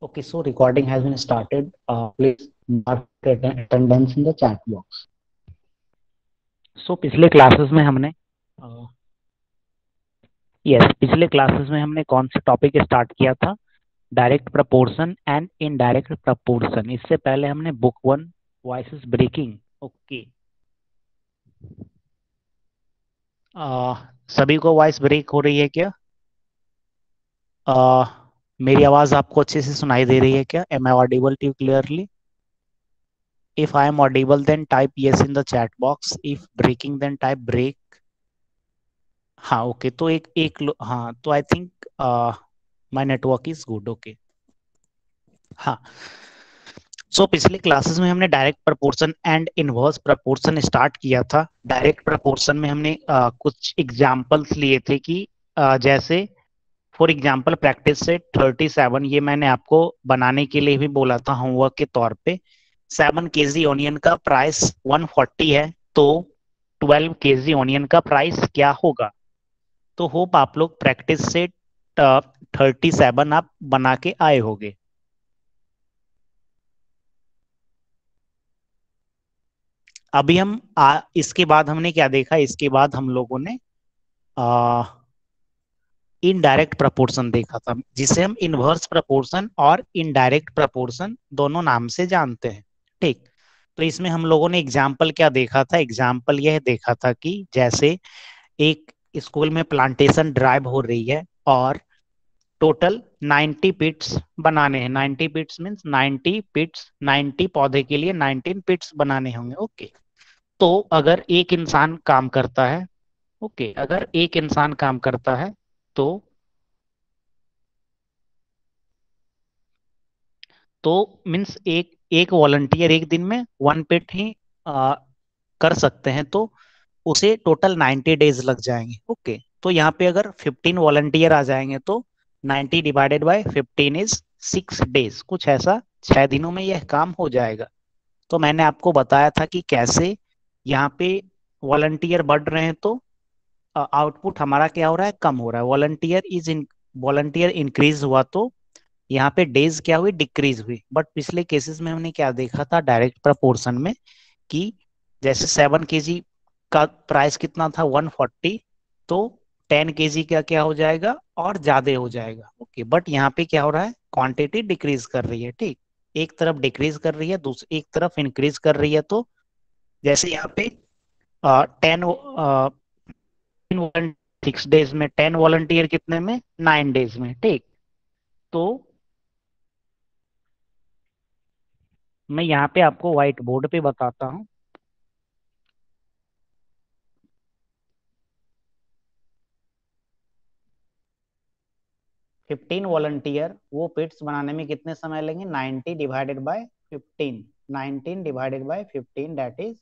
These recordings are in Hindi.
Okay, so recording has been started. Uh, please mark attendance in the chat box. So पिछले क्लासेस में हमने यस uh, yes, पिछले क्लासेस में हमने कौन सा टॉपिक स्टार्ट किया था direct proportion and indirect proportion इससे पहले हमने book one voice breaking okay सभी को वॉइस ब्रेक हो रही है क्या uh, मेरी आवाज आपको अच्छे से सुनाई दे रही है क्या am I audible to clearly if I am audible then type yes in the chat box if breaking then type break हाँ ओके okay, तो एक एक हाँ तो I think my network is good okay हाँ सो so, पिछले क्लासेस में हमने direct proportion and inverse proportion start किया था डायरेक्ट प्रपोर्शन में हमने uh, कुछ एग्जांपल्स लिए थे कि uh, जैसे फॉर एग्जाम्पल प्रैक्टिस से थर्टी सेवन ये मैंने आपको बनाने के लिए भी बोला था होमवर्क के तौर पे सेवन के जी ऑनियन का प्राइस वन फोर्टी है तो ट्वेल्व के जी ऑनियन का प्राइस क्या होगा तो होप आप लोग प्रैक्टिस से थर्टी सेवन आप बना के आए होंगे अभी हम आ, इसके बाद हमने क्या देखा इसके बाद हम लोगों ने आ, uh, इनडायरेक्ट प्रपोर्सन देखा था जिसे हम इनवर्स प्रपोर्सन और इनडायरेक्ट प्रपोर्सन दोनों नाम से जानते हैं ठीक तो इसमें हम लोगों ने एग्जाम्पल क्या देखा था एग्जाम्पल यह देखा था कि जैसे एक स्कूल में प्लांटेशन ड्राइव हो रही है और टोटल 90 पिट्स बनाने हैं 90 पिट्स मीन्स 90 पिट्स 90 पौधे के लिए 19 पिट्स बनाने होंगे ओके okay. तो अगर एक इंसान काम करता है ओके okay, अगर एक इंसान काम करता है तो तो मीन्स एक एक वॉलंटियर एक दिन में वन पेट ही आ, कर सकते हैं तो उसे टोटल नाइन्टी डेज लग जाएंगे ओके तो यहाँ पे अगर फिफ्टीन वॉलंटियर आ जाएंगे तो ninety divided by fifteen is six days कुछ ऐसा छह दिनों में यह काम हो जाएगा तो मैंने आपको बताया था कि कैसे यहाँ पे वॉलंटियर बढ़ रहे हैं तो आउटपुट हमारा क्या हो रहा है कम हो रहा है volunteer is in volunteer increase हुआ तो यहाँ पे डेज क्या हुई डिक्रीज हुई बट पिछले केसेस में हमने क्या देखा था डायरेक्ट प्रपोर्शन में कि जैसे सेवन के का प्राइस कितना था 140 तो 10 के का क्या हो जाएगा और ज्यादा हो जाएगा ओके बट यहाँ पे क्या हो रहा है क्वांटिटी डिक्रीज कर रही है ठीक एक तरफ डिक्रीज कर रही है दूसरी एक तरफ इंक्रीज कर रही है तो जैसे यहाँ पे टेन सिक्स डेज में टेन वॉलंटियर कितने में नाइन डेज में ठीक तो मैं यहाँ पे आपको व्हाइट बोर्ड पे बताता हूं फिफ्टीन वॉलंटियर वो पिट्स बनाने में कितने समय लेंगे ninety divided by fifteen nineteen divided by fifteen that is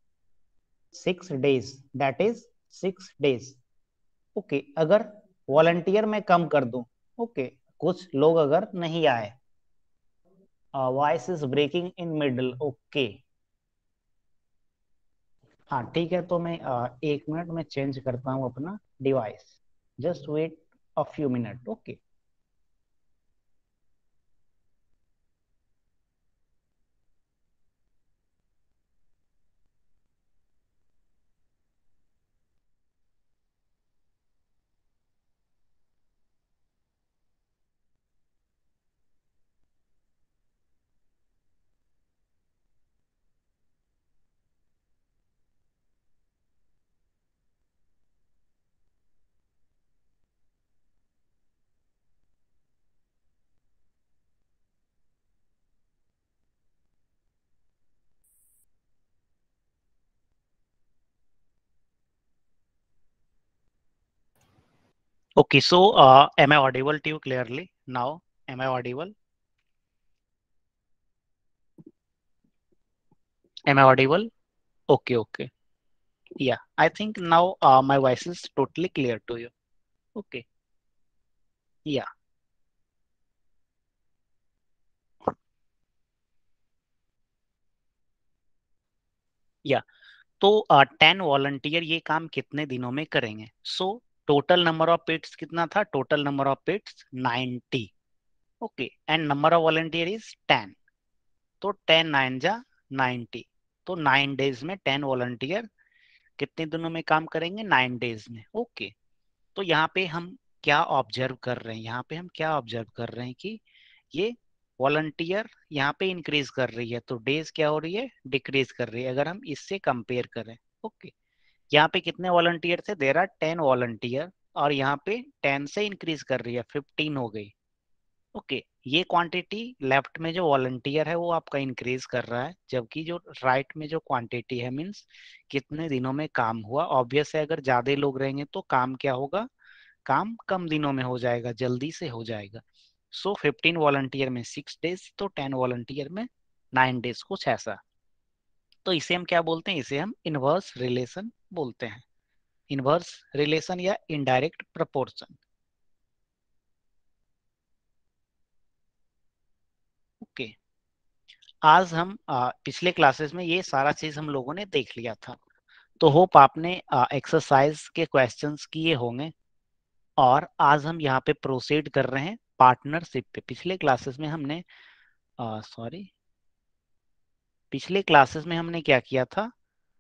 six days that is six days okay अगर वॉलंटियर में कम कर दूं ओके कुछ लोग अगर नहीं आए voice is breaking in middle okay हाँ ठीक है तो मैं आ, एक मिनट में चेंज करता हूं अपना device just wait a few minute okay Okay, so uh, am I audible to you clearly now? Am I audible? Am I audible? Okay, okay. Yeah, I think now uh, my voice is totally clear to you. Okay. Yeah. या तो टेन वॉलंटियर ये काम कितने दिनों में करेंगे so total number of pets कितना था total number of pets 90 okay and number of volunteer is 10 तो 10 नाइन जा 90 तो नाइन डेज में 10 वॉलेंटियर कितने दिनों में काम करेंगे नाइन डेज में ओके okay. तो यहाँ पे हम क्या ऑब्जर्व कर रहे हैं यहाँ पे हम क्या ऑब्जर्व कर रहे हैं कि ये वॉलंटियर यहाँ पे इंक्रीज कर रही है तो डेज क्या हो रही है डिक्रीज कर रही है अगर हम इससे कंपेयर करें ओके okay. यहाँ पे कितने वॉलंटियर थे देर आर टेन वॉलंटियर और यहाँ पे टेन से इंक्रीज कर रही है फिफ्टीन हो गई ओके okay, ये क्वांटिटी लेफ्ट में जो वॉलंटियर है वो आपका इंक्रीज कर रहा है जबकि जो राइट right में जो क्वांटिटी है मीन्स कितने दिनों में काम हुआ ऑब्वियस है अगर ज्यादा लोग रहेंगे तो काम क्या होगा काम कम दिनों में हो जाएगा जल्दी से हो जाएगा सो फिफ्टीन वॉलंटियर में सिक्स डेज तो टेन वॉलंटियर में नाइन डेज कुछ ऐसा तो इसे हम क्या बोलते हैं इसे हम इनवर्स रिलेशन बोलते हैं इनवर्स रिलेशन या इनडायरेक्ट प्रपोर्शन ओके आज हम पिछले क्लासेस में ये सारा चीज हम लोगों ने देख लिया था तो होप आपने एक्सरसाइज के क्वेश्चंस किए होंगे और आज हम यहाँ पे प्रोसीड कर रहे हैं पार्टनरशिप पे पिछले क्लासेस में हमने सॉरी पिछले क्लासेस में हमने क्या किया था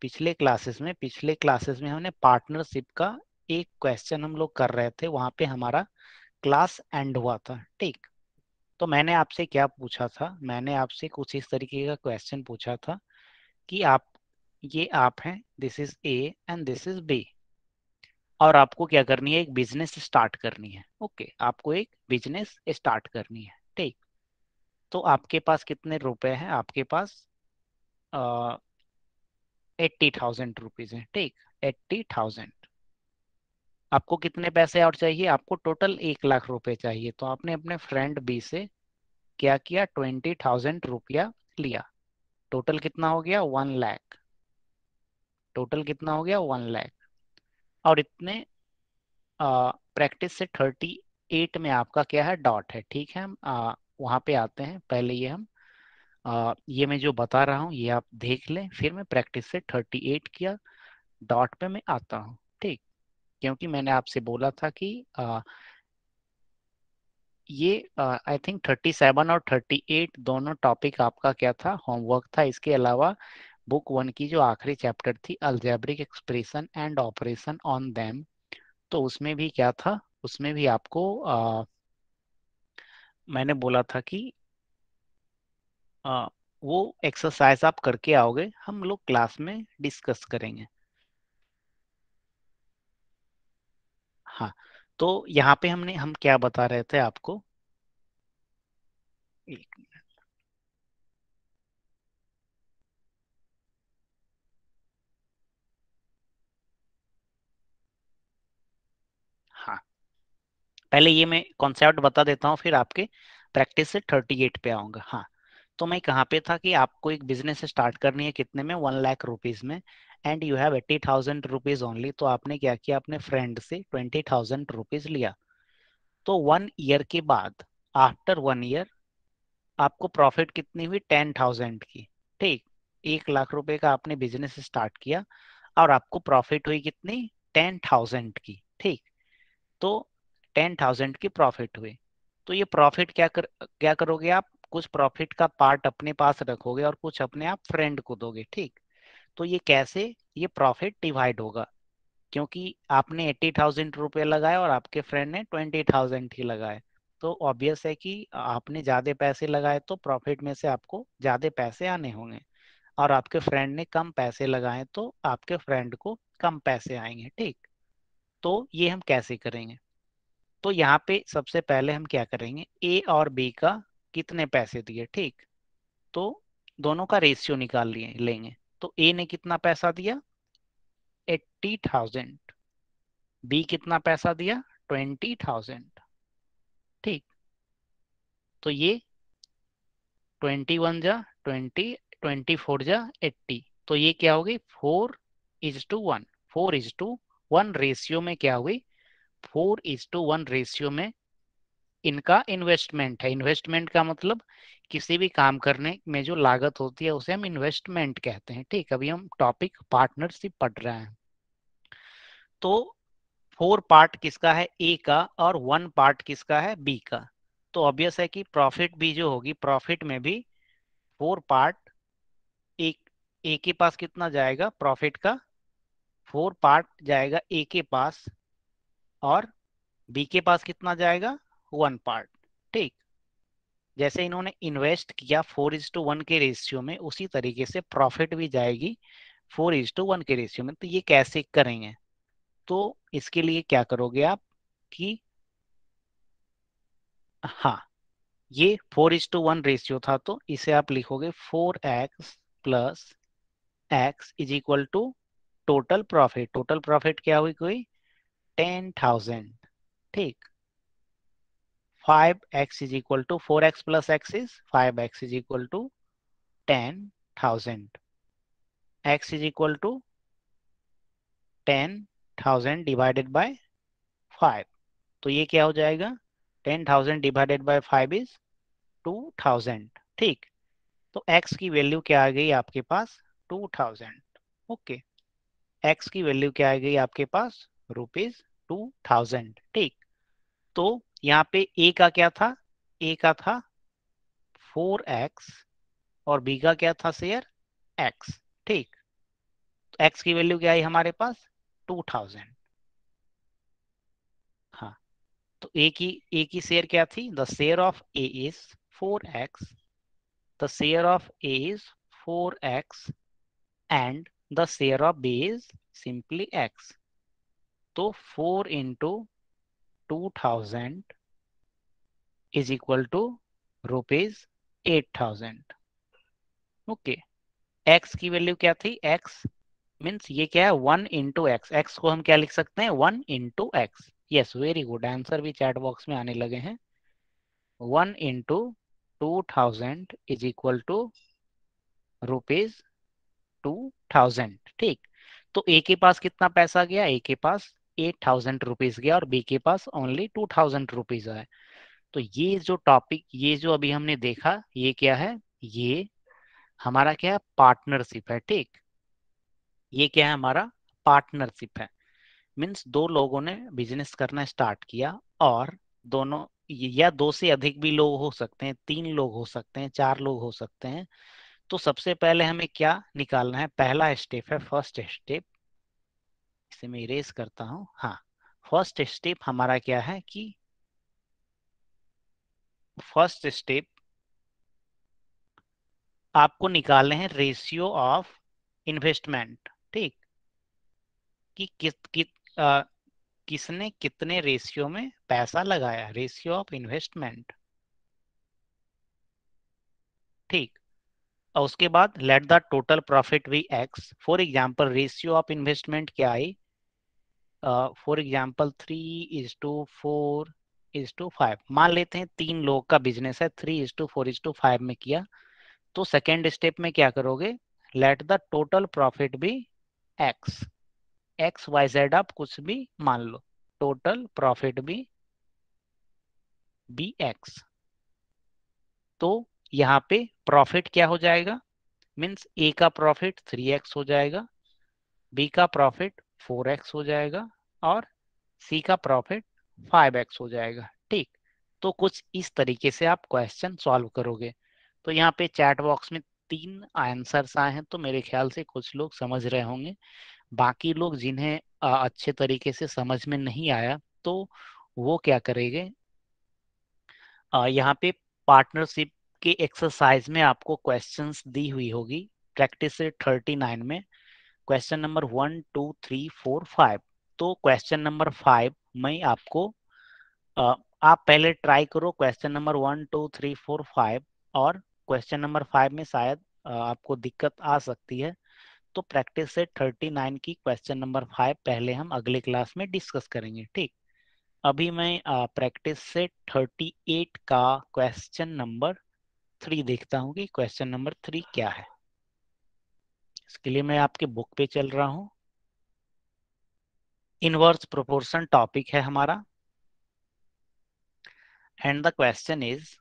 पिछले क्लासेस में पिछले क्लासेस में हमने पार्टनरशिप का एक क्वेश्चन हम लोग कर रहे थे वहां पे हमारा क्लास एंड हुआ था ठीक तो मैंने आपसे क्या पूछा था मैंने आपसे कुछ इस तरीके का क्वेश्चन पूछा था कि आप ये आप हैं this is A and this is B और आपको क्या करनी है एक बिजनेस स्टार्ट करनी है ओके आपको एक बिजनेस स्टार्ट करनी है ठीक तो आपके पास कितने रुपए हैं आपके पास एट्टी थाउजेंड रुपीज है ठीक एट्टी थाउजेंड आपको कितने पैसे और चाहिए आपको टोटल एक लाख रुपए चाहिए तो आपने अपने फ्रेंड बी से क्या किया ट्वेंटी थाउजेंड रुपया लिया टोटल कितना हो गया वन लैख टोटल कितना हो गया वन लैख और इतने प्रैक्टिस से थर्टी एट में आपका क्या है डॉट है ठीक है हम वहां पे आते हैं पहले ये हम ये मैं जो बता रहा हूँ ये आप देख लें फिर मैं प्रैक्टिस से 38 किया डॉट पे मैं आता हूँ ठीक क्योंकि मैंने आपसे बोला था कि आ, ये आई थिंक 37 और 38 दोनों टॉपिक आपका क्या था होमवर्क था इसके अलावा बुक वन की जो आखिरी चैप्टर थी algebraic expression and operation on them तो उसमें भी क्या था उसमें भी आपको आ, मैंने बोला था कि वो एक्सरसाइज आप करके आओगे हम लोग क्लास में डिस्कस करेंगे हाँ तो यहाँ पे हमने हम क्या बता रहे थे आपको एक मिनट हाँ पहले ये मैं कॉन्सेप्ट बता देता हूँ फिर आपके प्रैक्टिस से थर्टी एट पे आऊंगा हाँ तो मैं कहाँ पे था कि आपको एक बिजनेस स्टार्ट करनी है कितने में वन लाख रुपीज में and you have eighty thousand rupees only तो आपने क्या किया अपने फ्रेंड से ट्वेंटी थाउजेंड रुपीज लिया तो वन ईयर के बाद आफ्टर वन ईयर आपको प्रॉफिट कितनी हुई टेन थाउजेंड की ठीक एक लाख रुपए का आपने बिजनेस स्टार्ट किया और आपको प्रॉफिट हुई कितनी टेन थाउजेंड की ठीक तो टेन थाउजेंड की प्रॉफिट हुई तो ये प्रॉफिट क्या कर क्या करोगे आप कुछ प्रॉफिट का पार्ट अपने पास रखोगे और कुछ अपने आप फ्रेंड को दोगे ठीक तो ये कैसे ये प्रॉफिट डिवाइड होगा क्योंकि आपने एट्टी थाउजेंड रुपये लगाए और आपके फ्रेंड ने ट्वेंटी थाउजेंड ही लगाए तो ऑब्वियस है कि आपने ज़्यादा पैसे लगाए तो प्रॉफिट में से आपको ज़्यादा पैसे आने होंगे और आपके फ्रेंड ने कम पैसे लगाए तो आपके फ्रेंड को कम पैसे आएंगे ठीक तो ये हम कैसे करेंगे तो यहाँ पे सबसे पहले हम क्या करेंगे ए और बी का कितने पैसे दिए ठीक तो दोनों का रेशियो निकाल लिए लेंगे तो ए ने कितना पैसा दिया एट्टी थाउजेंड बी कितना पैसा दिया ट्वेंटी थाउजेंड ठीक तो ये ट्वेंटी वन जा ट्वेंटी ट्वेंटी फोर जा एट्टी तो ये क्या होगी four is to one four is to one ratio में क्या हुई four is to one ratio में इनका इन्वेस्टमेंट है इन्वेस्टमेंट का मतलब किसी भी काम करने में जो लागत होती है उसे हम इन्वेस्टमेंट कहते हैं ठीक अभी हम टॉपिक पार्टनरशिप पढ़ रहे हैं तो फोर पार्ट किसका है ए का और वन पार्ट किसका है बी का तो ऑब्वियस है कि प्रॉफिट भी जो होगी प्रॉफिट में भी फोर पार्ट एक ए के पास कितना जाएगा प्रॉफिट का फोर पार्ट जाएगा ए के पास और बी के पास कितना जाएगा वन पार्ट ठीक जैसे इन्होंने इन्वेस्ट किया फोर इज टू वन के रेशियो में उसी तरीके से प्रॉफिट भी जाएगी फोर इज टू वन के रेशियो में तो ये कैसे करेंगे तो इसके लिए क्या करोगे आप कि हाँ ये four is to one ratio था तो इसे आप लिखोगे four x plus x is equal to total profit total profit क्या हुई कोई टेन थाउजेंड ठीक 5x is equal to 4x plus x is 5x is equal to 10,000. x is equal to 10,000 divided by 5. तो ये क्या हो जाएगा 10,000 divided by 5 is 2,000. ठीक तो x की वैल्यू क्या आ गई आपके पास 2,000. Okay okay. x की वैल्यू क्या आ गई आपके पास रुपीज टू थाउजेंड ठीक तो यहाँ पे ए का क्या था ए का था फोर एक्स और बी का क्या था शेयर एक्स ठीक तो एक्स की वैल्यू क्या आई हमारे पास टू थाउजेंड हाँ तो ए की ए की शेयर क्या थी the share of A is four x the share of A is four x and the share of B is simply x तो four into two thousand is equal to rupees 8000 okay okay. x की वैल्यू क्या थी x मींस ये क्या है वन इंटू एक्स एक्स को हम क्या लिख सकते हैं one into x yes very good answer भी चैट बॉक्स में आने लगे हैं one into two thousand is equal to rupees two thousand ठीक तो ए के पास कितना पैसा गया ए के पास एट थाउजेंड रुपीज गया और बी के पास ओनली टू थाउजेंड रुपीज आया तो ये जो टॉपिक ये जो अभी हमने देखा ये क्या है ये हमारा क्या है पार्टनरशिप है ठीक ये क्या है हमारा पार्टनरशिप है मीन्स दो लोगों ने बिजनेस करना स्टार्ट किया और दोनों या दो से अधिक भी लोग हो सकते हैं तीन लोग हो सकते हैं चार लोग हो सकते हैं तो सबसे पहले हमें क्या निकालना है पहला स्टेप है फर्स्ट स्टेप इसे मैं इरेज करता हूँ हाँ फर्स्ट स्टेप हमारा क्या है कि फर्स्ट स्टेप आपको निकालने हैं रेशियो ऑफ इन्वेस्टमेंट ठीक कि किस कि, आ, किसने कितने रेशियो में पैसा लगाया रेशियो ऑफ इन्वेस्टमेंट ठीक और उसके बाद let the total profit be x for example ratio of investment क्या आई for example three is to four is to five मान लेते हैं तीन लोग का बिजनेस है three is to four is to five में किया तो सेकेंड स्टेप में क्या करोगे लेट द टोटल प्रॉफिट भी एक्स एक्स वाई जेड आप कुछ भी मान लो टोटल प्रॉफिट भी बी एक्स तो यहाँ पे प्रॉफिट क्या हो जाएगा मीन्स ए का प्रॉफिट थ्री एक्स हो जाएगा बी का प्रॉफिट फोर एक्स हो जाएगा और सी का प्रॉफिट फाइव एक्स हो जाएगा ठीक तो कुछ इस तरीके से आप क्वेश्चन सॉल्व करोगे तो यहाँ पे चैट बॉक्स में तीन आंसर्स आए हैं तो मेरे ख्याल से कुछ लोग समझ रहे होंगे बाकी लोग जिन्हें अच्छे तरीके से समझ में नहीं आया तो वो क्या करेंगे यहाँ पे पार्टनरशिप के एक्सरसाइज में आपको क्वेश्चंस दी हुई होगी प्रैक्टिस थर्टी नाइन में question number one two three four five तो क्वेश्चन नंबर फाइव में आपको आप पहले ट्राई करो question number one two three four five और क्वेश्चन नंबर फाइव में शायद आपको दिक्कत आ सकती है तो प्रैक्टिस से थर्टी नाइन की क्वेश्चन नंबर फाइव पहले हम अगले क्लास में डिस्कस करेंगे ठीक अभी मैं प्रैक्टिस से थर्टी एट का क्वेश्चन नंबर थ्री देखता हूँ कि क्वेश्चन नंबर थ्री क्या है इसके लिए मैं आपके बुक पे चल रहा हूँ इनवर्स प्रोपोर्शन टॉपिक है हमारा and the question is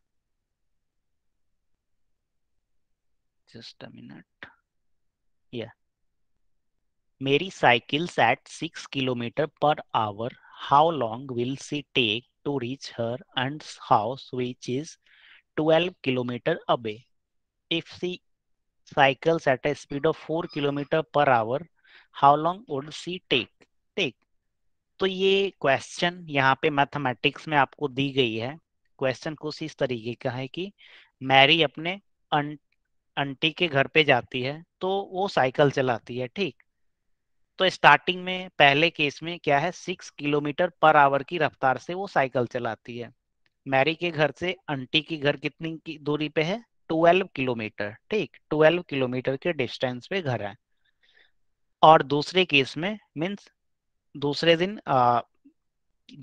just a minute या Mary cycle at six kilometre per hour how long will she take to reach her and house which is twelve kilometre away if she cycles at a speed of four kilometre per hour how long would she take take तो ये क्वेश्चन यहाँ पे मैथमेटिक्स में आपको दी गई है क्वेश्चन कुछ इस तरीके का है कि मैरी अपने अं, अंटी के घर पे जाती है तो वो साइकिल चलाती है ठीक तो स्टार्टिंग में पहले केस में क्या है सिक्स किलोमीटर पर आवर की रफ्तार से वो साइकिल चलाती है मैरी के घर से अंटी के घर कितनी की दूरी पे है ट्वेल्व किलोमीटर ठीक ट्वेल्व किलोमीटर के डिस्टेंस पे घर है और दूसरे केस में मीन्स दूसरे दिन आ,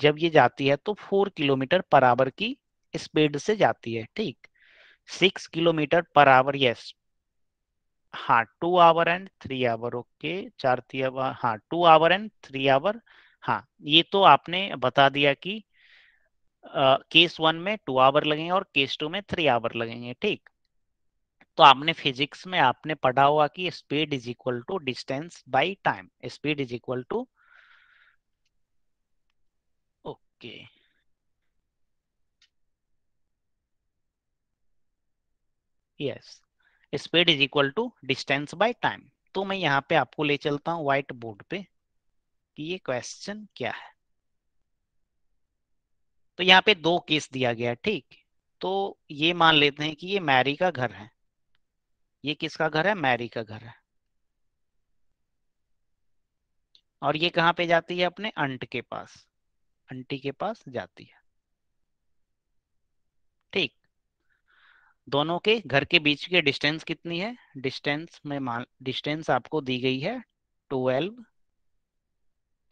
जब ये जाती है तो फोर किलोमीटर पर आवर की स्पीड से जाती है ठीक six kilometre per hour yes हाँ two hour and three hour okay चार आवर हाँ two hour and three hour हाँ ये तो आपने बता दिया कि केस वन में टू आवर लगेंगे और केस टू में थ्री आवर लगेंगे ठीक तो आपने फिजिक्स में आपने पढ़ा हुआ कि speed is equal to distance by time speed is equal to okay yes speed is equal to distance by time तो मैं यहां पे आपको ले चलता हूँ व्हाइट बोर्ड पे कि ये क्वेश्चन क्या है तो यहाँ पे दो केस दिया गया ठीक तो ये मान लेते हैं कि ये मैरी का घर है ये किसका घर है मैरी का घर है और ये कहाँ पे जाती है अपने अंट के पास आंटी के पास जाती है ठीक दोनों के घर के बीच के डिस्टेंस कितनी है डिस्टेंस में मान डिस्टेंस आपको दी गई है ट्वेल्व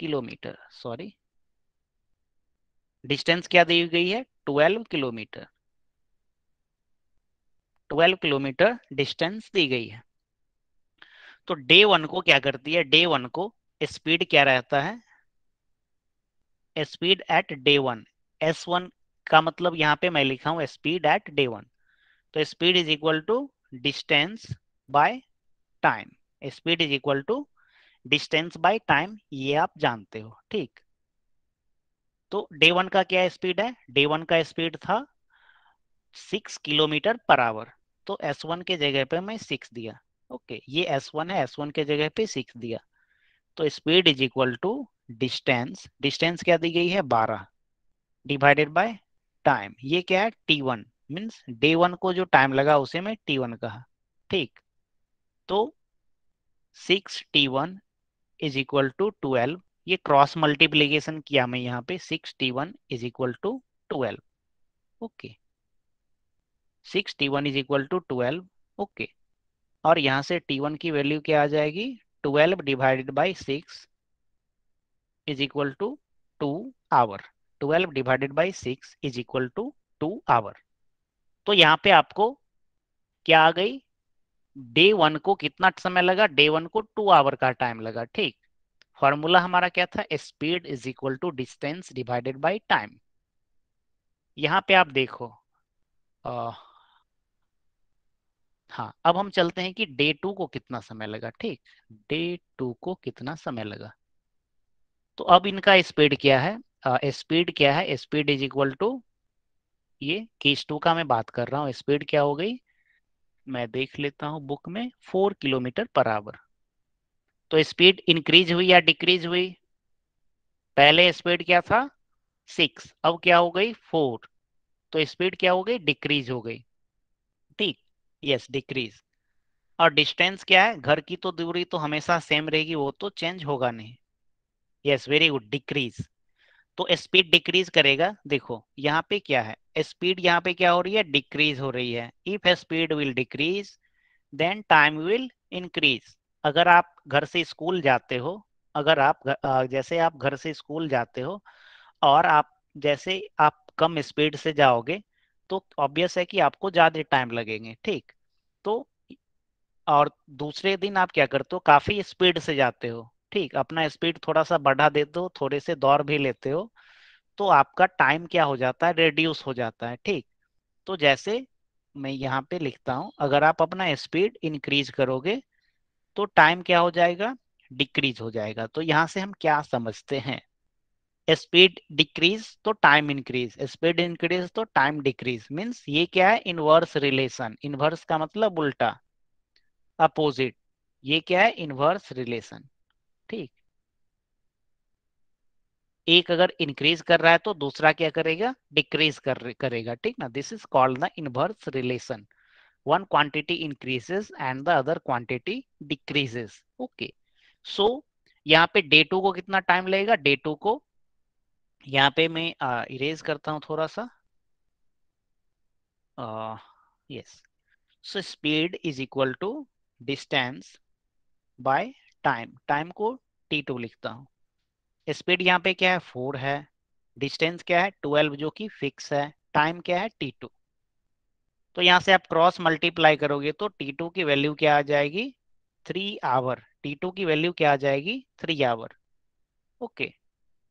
किलोमीटर सॉरी डिस्टेंस क्या दी गई है twelve kilometre twelve kilometre distance दी गई है तो डे वन को क्या करती है डे वन को स्पीड क्या रहता है speed at day one S one का मतलब यहाँ पे मैं लिखा हूँ स्पीड एट डे वन तो speed is equal to distance by time speed is equal to distance by time ये आप जानते हो ठीक तो डे वन का क्या स्पीड है डे वन का स्पीड था सिक्स किलोमीटर पर आवर तो एस वन के जगह पे मैं सिक्स दिया ओके ये एस वन है एस वन के जगह पे सिक्स दिया तो speed is equal to distance distance क्या दी गई है बारह डिवाइडेड बाय टाइम ये क्या है T one means day one को जो टाइम लगा उसे मैं टी वन कहा ठीक तो six T one is equal to twelve ये क्रॉस मल्टीप्लीकेशन किया मैं यहाँ पे six T one is equal to twelve okay six T one is equal to twelve okay और यहाँ से टी वन की वैल्यू क्या आ जाएगी twelve divided by six is equal to 2 hour 12 divided by 6 is equal to 2 hour तो यहाँ पे आपको क्या आ गई डे वन को कितना समय लगा डे वन को टू आवर का टाइम लगा ठीक फॉर्मूला हमारा क्या था speed is equal to distance divided by time यहाँ पे आप देखो आ, हाँ अब हम चलते हैं कि डे टू को कितना समय लगा ठीक डे टू को कितना समय लगा तो अब इनका स्पीड क्या है स्पीड क्या है स्पीड इज इक्वल टू ये केस टू का मैं बात कर रहा हूँ स्पीड क्या हो गई मैं देख लेता हूँ बुक में फोर किलोमीटर पर आवर तो स्पीड इंक्रीज हुई या डिक्रीज हुई पहले स्पीड क्या था सिक्स अब क्या हो गई फोर तो स्पीड क्या हो गई डिक्रीज हो गई ठीक यस डिक्रीज और डिस्टेंस क्या है घर की तो दूरी तो हमेशा सेम रहेगी वो तो चेंज होगा नहीं यस वेरी गुड डिक्रीज तो स्पीड डिक्रीज करेगा देखो यहाँ पे क्या है स्पीड यहाँ पे क्या हो रही है डिक्रीज हो रही है if speed will decrease then time will increase अगर आप घर से स्कूल जाते हो अगर आप जैसे आप घर से स्कूल जाते हो और आप जैसे आप कम स्पीड से जाओगे तो ऑब्वियस है कि आपको ज़्यादा टाइम लगेंगे ठीक तो और दूसरे दिन आप क्या करते हो काफ़ी स्पीड से जाते हो ठीक अपना स्पीड थोड़ा सा बढ़ा दे दो थोड़े से दौड़ भी लेते हो तो आपका टाइम क्या हो जाता है रेड्यूस हो जाता है ठीक तो जैसे मैं यहाँ पे लिखता हूँ अगर आप अपना स्पीड इंक्रीज करोगे तो टाइम क्या हो जाएगा डिक्रीज हो जाएगा तो यहाँ से हम क्या समझते हैं स्पीड डिक्रीज तो टाइम इंक्रीज स्पीड इंक्रीज तो टाइम डिक्रीज मीन्स ये क्या है इनवर्स रिलेशन इनवर्स का मतलब उल्टा अपोजिट ये क्या है इनवर्स रिलेशन ठीक एक अगर इंक्रीज कर रहा है तो दूसरा क्या करेगा डिक्रीज कर, करेगा ठीक ना this is called the inverse relation one quantity increases and the other quantity decreases okay so यहाँ पे डे टू को कितना टाइम लगेगा डे टू को यहाँ पे मैं इरेज करता हूँ थोड़ा सा yes so speed is equal to distance by time time को टी टू लिखता हूँ स्पीड यहाँ पे क्या है फोर है डिस्टेंस क्या है ट्वेल्व जो कि फिक्स है टाइम क्या है टी टू तो यहाँ से आप क्रॉस मल्टीप्लाई करोगे तो टी टू की वैल्यू क्या आ जाएगी थ्री आवर टी टू की वैल्यू क्या आ जाएगी थ्री आवर ओके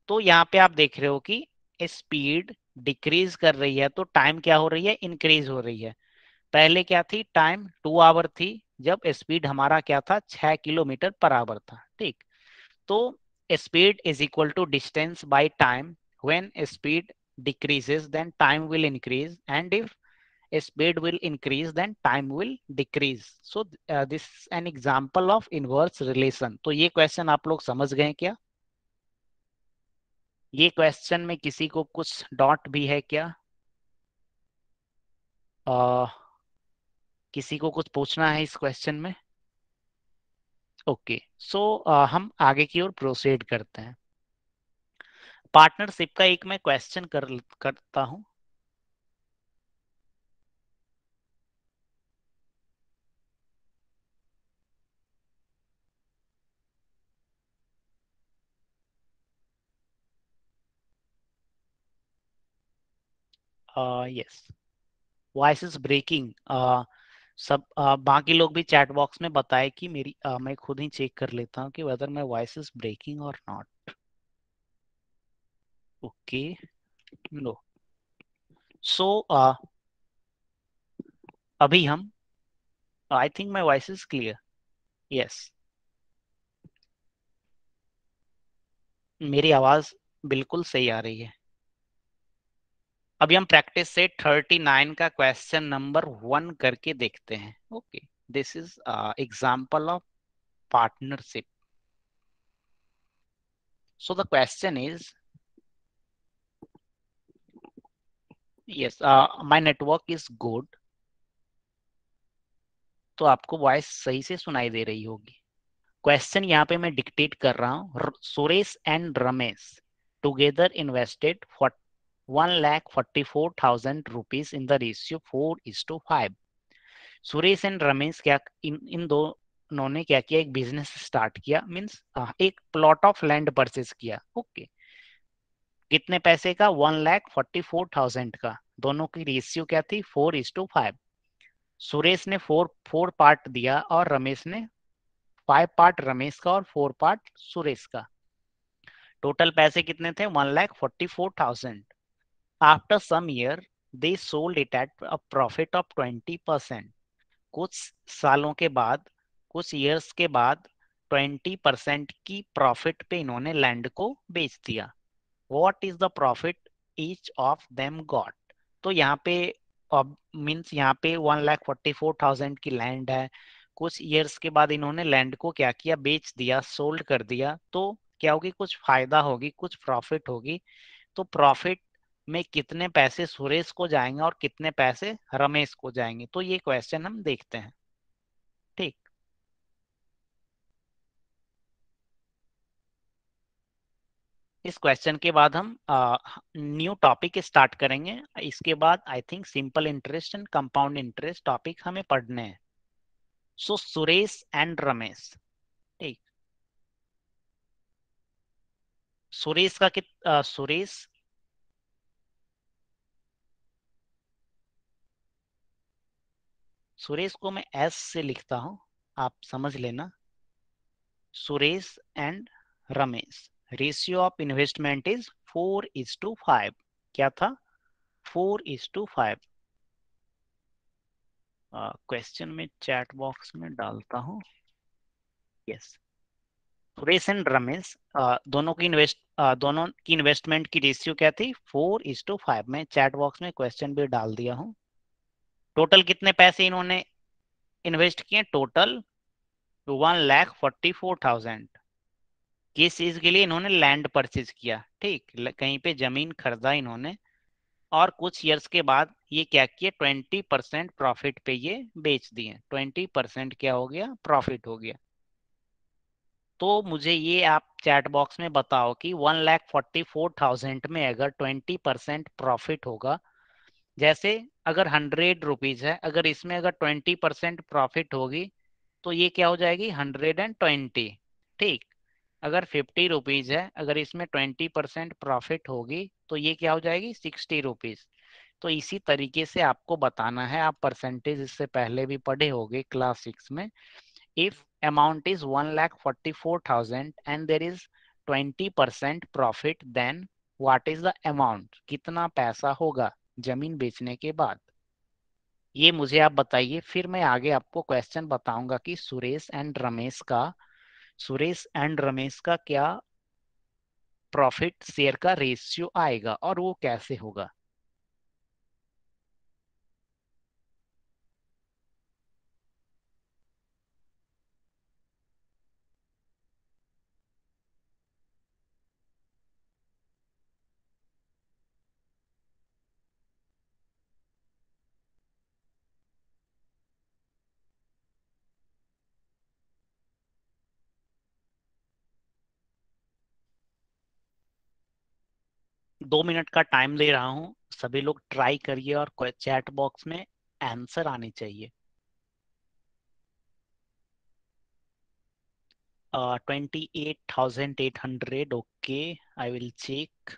तो यहाँ पे आप देख रहे हो कि स्पीड डिक्रीज कर रही है तो टाइम क्या हो रही है इंक्रीज हो रही है पहले क्या थी टाइम टू आवर थी जब स्पीड हमारा क्या था छह किलोमीटर पर आवर था ठीक तो speed is equal to distance by time when speed decreases then time will increase and if speed will increase then time will decrease so this an example of inverse relation तो ये क्वेश्चन आप लोग समझ गए क्या ये क्वेश्चन में किसी को कुछ डॉट भी है क्या uh, किसी को कुछ पूछना है इस क्वेश्चन में okay okay, so so, uh, हम आगे की ओर प्रोसीड करते हैं पार्टनरशिप का एक मैं क्वेश्चन कर करता हूं यस वॉइस इज ब्रेकिंग सब आ, बाकी लोग भी चैट बॉक्स में बताए कि मेरी आ, मैं खुद ही चेक कर लेता हूँ कि whether my voice is breaking और नॉट ओके लो सो अभी हम I think my voice is clear yes मेरी आवाज बिल्कुल सही आ रही है अभी हम प्रैक्टिस से 39 का क्वेश्चन नंबर वन करके देखते हैं okay this is example of partnership so the question is yes my network is good तो आपको वॉइस सही से सुनाई दे रही होगी क्वेश्चन यहाँ पे मैं डिक्टेट कर रहा हूँ Suresh and Ramesh together invested one lakh forty four thousand rupees in the ratio four is to five. Suresh and Ramesh क्या इन इन दो उन्होंने क्या किया एक बिजनेस स्टार्ट किया मींस एक प्लॉट ऑफ लैंड परचेज किया ओके okay. कितने पैसे का one lakh forty four thousand का दोनों की रेशियो क्या थी four is to five Suresh ने फोर फोर पार्ट दिया और रमेश ने फाइव पार्ट रमेश का और फोर पार्ट सुरेश का टोटल पैसे कितने थे one lakh forty four thousand After some year, they sold it at a profit of 20%. कुछ सालों के बाद कुछ ईयर्स के बाद ट्वेंटी परसेंट की प्रॉफिट पे इन्होंने लैंड को बेच दिया what is the profit each of them got तो यहाँ पे मीन्स यहाँ पे one lakh forty four thousand की लैंड है कुछ ईयर्स के बाद इन्होंने लैंड को क्या किया बेच दिया सोल्ड कर दिया तो क्या होगी कुछ फायदा होगी कुछ प्रॉफिट होगी तो प्रॉफिट में कितने पैसे सुरेश को जाएंगे और कितने पैसे रमेश को जाएंगे तो ये क्वेश्चन हम देखते हैं ठीक इस क्वेश्चन के बाद हम न्यू टॉपिक स्टार्ट करेंगे इसके बाद I think simple interest and compound interest topic हमें पढ़ने हैं सो सुरेश एंड रमेश ठीक सुरेश का कित सुरेश सुरेश को मैं एस से लिखता हूं आप समझ लेना Suresh and Ramesh ratio of investment is four is to five क्या था four is to five question में चैट बॉक्स में डालता हूँ यस सुरेश एंड रमेश दोनों की इन्वेस्ट uh, दोनों की इन्वेस्टमेंट की रेशियो क्या थी फोर इज टू फाइव मैं चैट बॉक्स में क्वेश्चन भी डाल दिया हूँ टोटल कितने पैसे इन्होंने इन्वेस्ट किए total one lakh forty four thousand किस चीज के लिए इन्होंने लैंड परचेज किया ठीक कहीं पे जमीन खरीदा इन्होंने और कुछ ईयर्स के बाद ये क्या किए ट्वेंटी परसेंट प्रॉफिट पे ये बेच दिए ट्वेंटी परसेंट क्या हो गया प्रॉफिट हो गया तो मुझे ये आप चैट बॉक्स में बताओ कि one lakh forty four thousand में अगर ट्वेंटी परसेंट प्रॉफिट होगा जैसे अगर हंड्रेड रुपीज है अगर इसमें अगर ट्वेंटी परसेंट प्रॉफिट होगी तो ये क्या हो जाएगी हंड्रेड एंड ट्वेंटी ठीक अगर फिफ्टी रुपीज है अगर इसमें ट्वेंटी परसेंट प्रॉफिट होगी तो ये क्या हो जाएगी सिक्सटी रुपीज तो इसी तरीके से आपको बताना है आप परसेंटेज इससे पहले भी पढ़े होंगे क्लास सिक्स में if amount is one lakh forty four thousand and there is twenty percent profit then what is the amount कितना पैसा होगा जमीन बेचने के बाद ये मुझे आप बताइए फिर मैं आगे आपको क्वेश्चन बताऊंगा कि सुरेश एंड रमेश का सुरेश एंड रमेश का क्या प्रॉफिट शेयर का रेशियो आएगा और वो कैसे होगा दो मिनट का टाइम ले रहा हूँ सभी लोग ट्राई करिए और चैट बॉक्स में आंसर आने चाहिए twenty eight thousand eight hundred okay I will check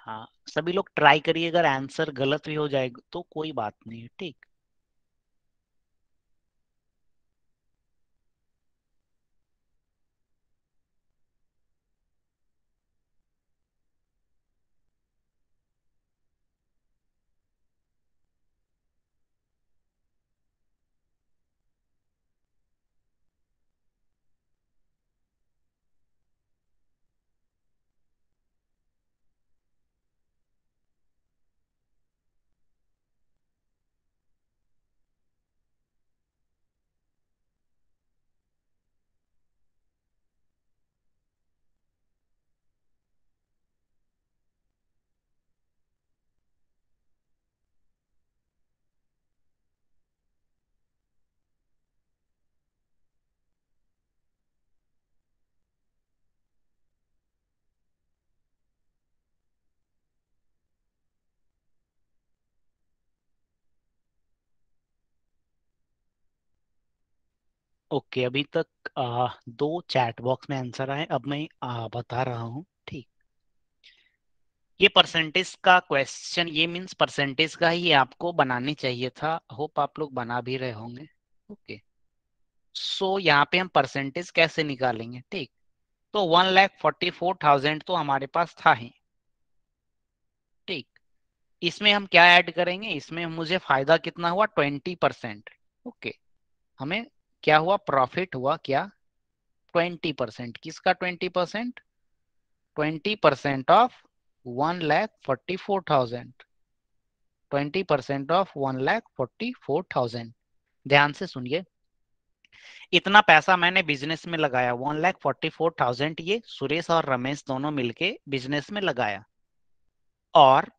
हाँ सभी लोग ट्राई करिए अगर आंसर गलत भी हो जाएगा तो कोई बात नहीं ठीक ओके अभी तक आ, दो चैट बॉक्स में आंसर आए अब मैं आ, बता रहा हूँ ठीक ये परसेंटेज का क्वेश्चन ये मींस परसेंटेज का ही आपको बनाने चाहिए था होप आप लोग बना भी रहे होंगे ओके सो यहाँ पे हम परसेंटेज कैसे निकालेंगे ठीक तो one lakh forty four thousand तो हमारे पास था ही ठीक इसमें हम क्या ऐड करेंगे इसमें मुझे फायदा कितना हुआ ट्वेंटी परसेंट ओके हमें क्या हुआ प्रॉफिट हुआ क्या ट्वेंटी परसेंट किसका twenty percent twenty percent of one lakh forty four thousand twenty percent of one lakh forty four thousand ध्यान से सुनिए इतना पैसा मैंने बिजनेस में लगाया one lakh forty four thousand ये सुरेश और रमेश दोनों मिलके बिजनेस में लगाया और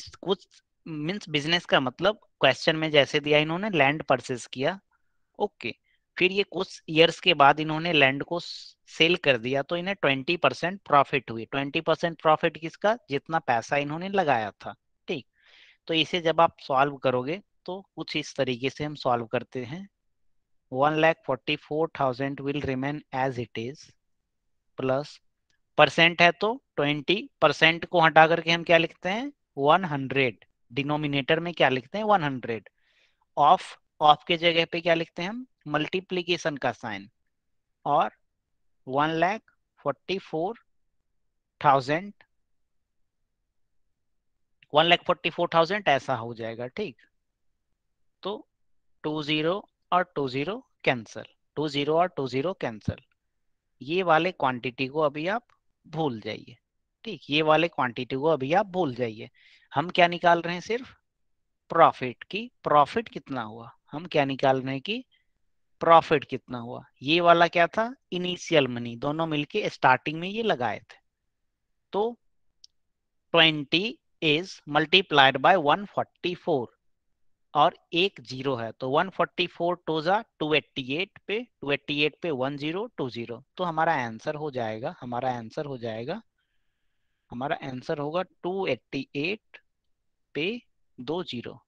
इस कुछ मीन्स बिजनेस का मतलब क्वेश्चन में जैसे दिया इन्होंने लैंड परचेस किया ओके okay. फिर ये कुछ ईयर्स के बाद इन्होंने लैंड को सेल कर दिया तो इन्हें ट्वेंटी परसेंट प्रॉफिट हुई ट्वेंटी परसेंट प्रॉफिट किसका जितना पैसा इन्होंने लगाया था ठीक तो इसे जब आप सॉल्व करोगे तो कुछ इस तरीके से हम सॉल्व करते हैं one lakh forty four thousand will remain as it is plus percent है तो ट्वेंटी परसेंट को हटा करके हम क्या लिखते हैं वन हंड्रेड डिनोमिनेटर में क्या लिखते हैं वन हंड्रेड ऑफ ऑफ के जगह पे क्या लिखते हैं हम मल्टीप्लीकेशन का साइन और one lakh forty four thousand one lakh forty four thousand ऐसा हो जाएगा ठीक तो टू जीरो और two zero cancel two zero और टू जीरो कैंसल ये वाले क्वांटिटी को अभी आप भूल जाइए ठीक ये वाले क्वांटिटी को अभी आप भूल जाइए हम क्या निकाल रहे हैं सिर्फ प्रॉफिट की प्रॉफिट कितना हुआ हम क्या निकाल रहे हैं कि प्रॉफिट कितना हुआ ये वाला क्या था इनिशियल मनी दोनों मिलके स्टार्टिंग में ये लगाए थे तो 20 इज मल्टीप्लाइड बाय 144 और एक जीरो है तो 144 फोर्टी फोर टोजा टू पे 288 पे 1020 तो हमारा आंसर हो जाएगा हमारा आंसर हो जाएगा हमारा आंसर होगा 288 पे दो जीरो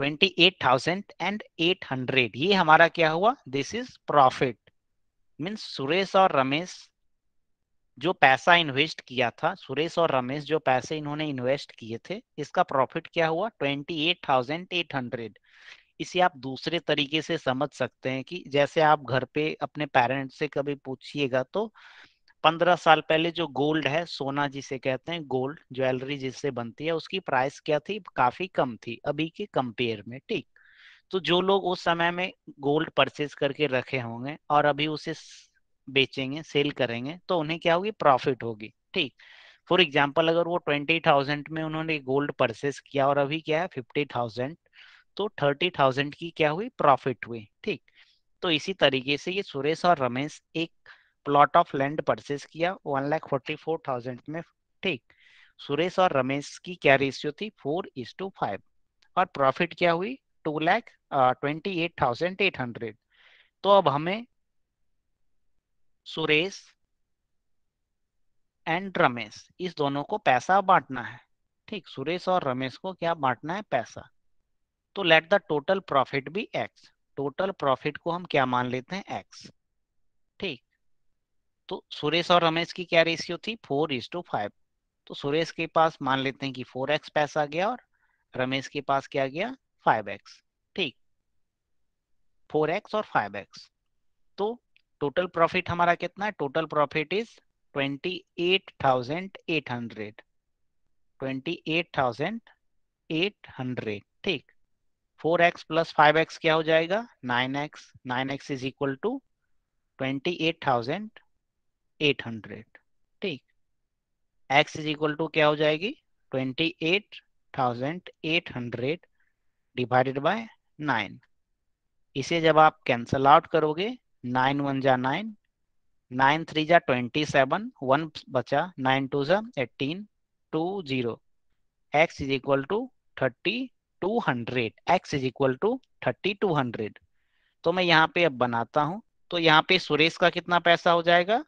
28,800 ये हमारा क्या हुआ this is profit mean Suresh और रमेश जो पैसा इन्वेस्ट किया था सुरेश और रमेश जो पैसे इन्होंने इन्वेस्ट किए थे इसका प्रॉफिट क्या हुआ 28,800 इसे आप दूसरे तरीके से समझ सकते हैं कि जैसे आप घर पे अपने पेरेंट्स से कभी पूछिएगा तो पंद्रह साल पहले जो गोल्ड है सोना जिसे कहते हैं गोल्ड ज्वेलरी जिससे बनती है उसकी प्राइस क्या थी काफी कम थी अभी के कंपेयर में ठीक तो जो लोग उस समय में गोल्ड परचेज करके रखे होंगे और अभी उसे बेचेंगे सेल करेंगे तो उन्हें क्या होगी प्रॉफिट होगी ठीक फॉर एग्जाम्पल अगर वो ट्वेंटी थाउजेंड में उन्होंने गोल्ड परचेज किया और अभी क्या है फिफ्टी थाउजेंड तो थर्टी थाउजेंड की क्या हुई प्रॉफिट हुई ठीक तो इसी तरीके से ये सुरेश और रमेश एक प्लॉट ऑफ लैंड परचेज किया one lakh forty four thousand में ठीक सुरेश और रमेश की क्या रेशियो थी फोर इज टू फाइव और प्रॉफिट क्या हुई two lakh twenty eight thousand eight hundred तो अब हमें सुरेश एंड रमेश इस दोनों को पैसा बांटना है ठीक सुरेश और रमेश को क्या बांटना है पैसा तो लेट द टोटल प्रॉफिट भी एक्स टोटल प्रॉफिट को हम क्या मान लेते हैं एक्स ठीक तो सुरेश और रमेश की क्या रेशियो थी फोर इज टू फाइव तो सुरेश के पास मान लेते हैं कि फोर एक्स पैसा गया और रमेश के पास क्या गया फाइव एक्स ठीक फोर एक्स और फाइव एक्स तो टोटल प्रॉफिट हमारा कितना है total profit is twenty eight thousand eight hundred twenty eight thousand eight hundred ठीक four x plus five x क्या हो जाएगा nine x nine x is equal to twenty eight thousand eight hundred ठीक एक्स इज इक्वल टू क्या हो जाएगी twenty eight thousand eight hundred divided by nine इसे जब आप कैंसल आउट करोगे नाइन वन जा नाइन नाइन थ्री जा ट्वेंटी सेवन वन बचा नाइन टू जा eighteen two zero x is equal to thirty two hundred x is equal to thirty two hundred तो मैं यहाँ पे अब बनाता हूँ तो यहाँ पे सुरेश का कितना पैसा हो जाएगा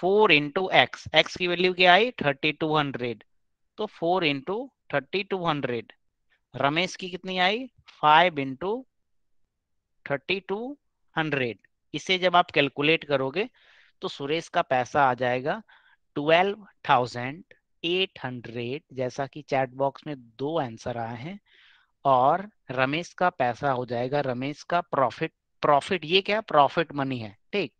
फोर इंटू एक्स एक्स की वैल्यू क्या आई थर्टी टू हंड्रेड तो four into thirty two hundred Ramesh की कितनी आई five into thirty two hundred इसे जब आप कैलकुलेट करोगे तो सुरेश का पैसा आ जाएगा ट्वेल्व थाउजेंड एट हंड्रेड जैसा कि चैट बॉक्स में दो आंसर आए हैं और रमेश का पैसा हो जाएगा रमेश का प्रॉफिट प्रॉफिट ये क्या प्रॉफिट मनी है ठीक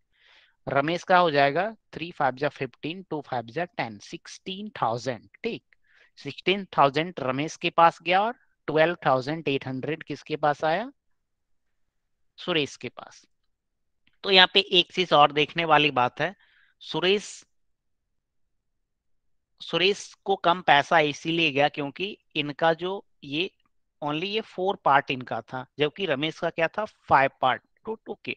रमेश का हो जाएगा थ्री फाइव जा फिफ्टीन टू फाइव जा टेन सिक्सटीन थाउजेंड ठीक सिक्सटीन थाउजेंड रमेश के पास गया और ट्वेल्व थाउजेंड एट हंड्रेड किसके पास आया सुरेश के पास तो यहाँ पे एक चीज और देखने वाली बात है सुरेश सुरेश को कम पैसा इसीलिए गया क्योंकि इनका जो ये ओनली ये फोर पार्ट इनका था जबकि रमेश का क्या था फाइव पार्ट टू टू के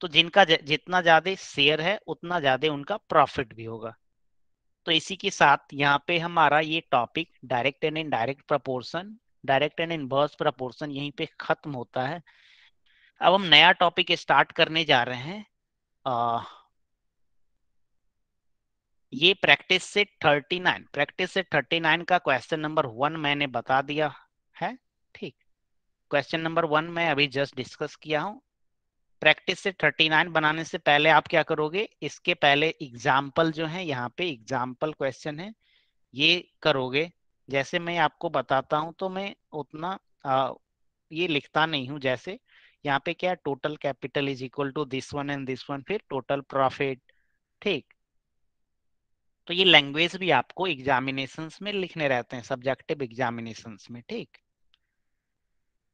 तो जिनका जितना ज्यादा शेयर है उतना ज्यादा उनका प्रॉफिट भी होगा तो इसी के साथ यहाँ पे हमारा ये topic direct and indirect proportion direct and inverse proportion यहीं पे खत्म होता है अब हम नया टॉपिक स्टार्ट करने जा रहे हैं आ, ये प्रैक्टिस से 39 प्रैक्टिस से 39 का क्वेश्चन नंबर वन मैंने बता दिया है ठीक क्वेश्चन नंबर वन मैं अभी जस्ट डिस्कस किया हूँ प्रैक्टिस से 39 बनाने से पहले आप क्या करोगे इसके पहले एग्जाम्पल जो है यहाँ पे एग्जाम्पल क्वेश्चन है ये करोगे जैसे मैं आपको बताता हूँ तो मैं उतना आ, ये लिखता नहीं हूँ जैसे यहाँ पे क्या total capital is equal to this one and this one फिर टोटल प्रॉफिट ठीक तो ये लैंग्वेज भी आपको एग्जामिनेशन में लिखने रहते हैं सब्जेक्टिव एग्जामिनेशन में ठीक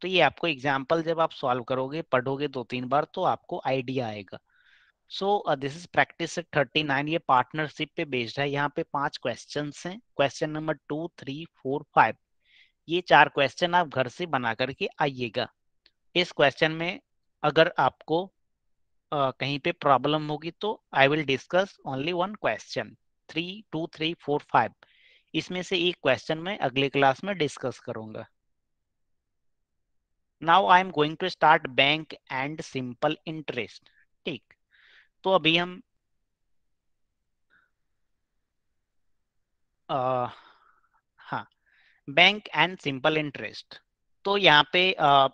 तो ये आपको एग्जाम्पल जब आप सॉल्व करोगे पढ़ोगे दो तीन बार तो आपको आइडिया आएगा so this is practice thirty nine ये पार्टनरशिप पे बेस्ड है यहाँ पे पांच क्वेश्चन हैं question number two three four five ये चार क्वेश्चन आप घर से बना करके आइएगा इस क्वेश्चन में अगर आपको आ, uh, कहीं पे प्रॉब्लम होगी तो I will discuss only one question three two three four five इसमें से एक क्वेश्चन मैं अगले क्लास में डिस्कस करूंगा now I am going to start bank and simple interest ठीक तो अभी हम हाँ बैंक एंड सिंपल इंटरेस्ट तो यहाँ पे uh,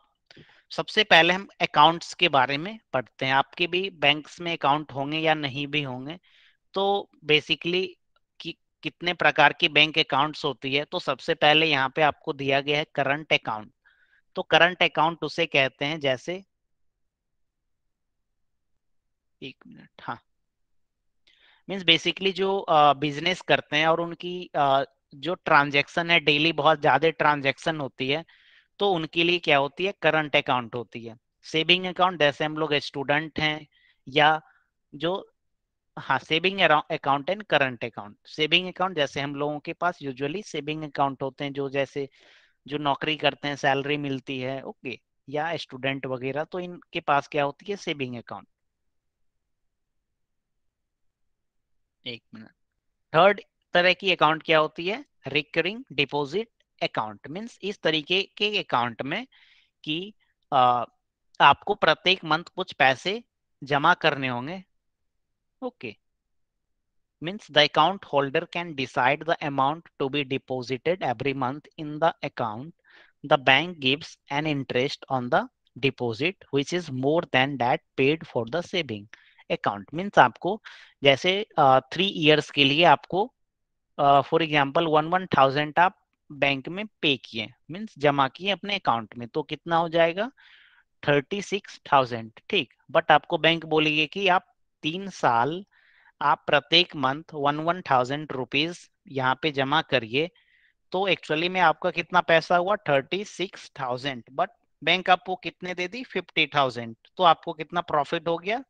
सबसे पहले हम अकाउंट्स के बारे में पढ़ते हैं आपके भी बैंक्स में अकाउंट होंगे या नहीं भी होंगे तो बेसिकली कि, कितने प्रकार की बैंक अकाउंट्स होती है तो सबसे पहले यहाँ पे आपको दिया गया है करंट अकाउंट तो करंट अकाउंट उसे कहते हैं जैसे एक मिनट हाँ मीन्स बेसिकली जो बिजनेस करते हैं और उनकी आ, जो ट्रांजेक्शन है डेली बहुत ज्यादा ट्रांजेक्शन होती है तो उनके लिए क्या होती है करंट अकाउंट होती है सेविंग अकाउंट जैसे हम लोग स्टूडेंट हैं या जो हाँ saving account and current account saving account जैसे हम लोगों के पास यूजुअली सेविंग अकाउंट होते हैं जो जैसे जो नौकरी करते हैं सैलरी मिलती है ओके या स्टूडेंट वगैरह तो इनके पास क्या होती है सेविंग अकाउंट एक मिनट थर्ड तरह की अकाउंट क्या होती है रिकरिंग डिपॉजिट अकाउंट मीन्स इस तरीके के अकाउंट में कि आ, आपको प्रत्येक मंथ कुछ पैसे जमा करने होंगे okay means the account holder can decide the amount to be deposited every month in the account the bank gives an interest on the deposit which is more than that paid for the saving account means आपको जैसे थ्री uh, इयर्स के लिए आपको for example one one thousand आप बैंक में पे किए मीन्स जमा किए अपने अकाउंट में तो कितना हो जाएगा थर्टी सिक्स थाउजेंड ठीक बट आपको बैंक बोलेगी कि आप तीन साल आप प्रत्येक month one one thousand rupees यहाँ पे जमा करिए तो एक्चुअली में आपका कितना पैसा हुआ thirty six thousand but bank आपको कितने दे दी फिफ्टी थाउजेंड तो आपको कितना प्रॉफिट हो गया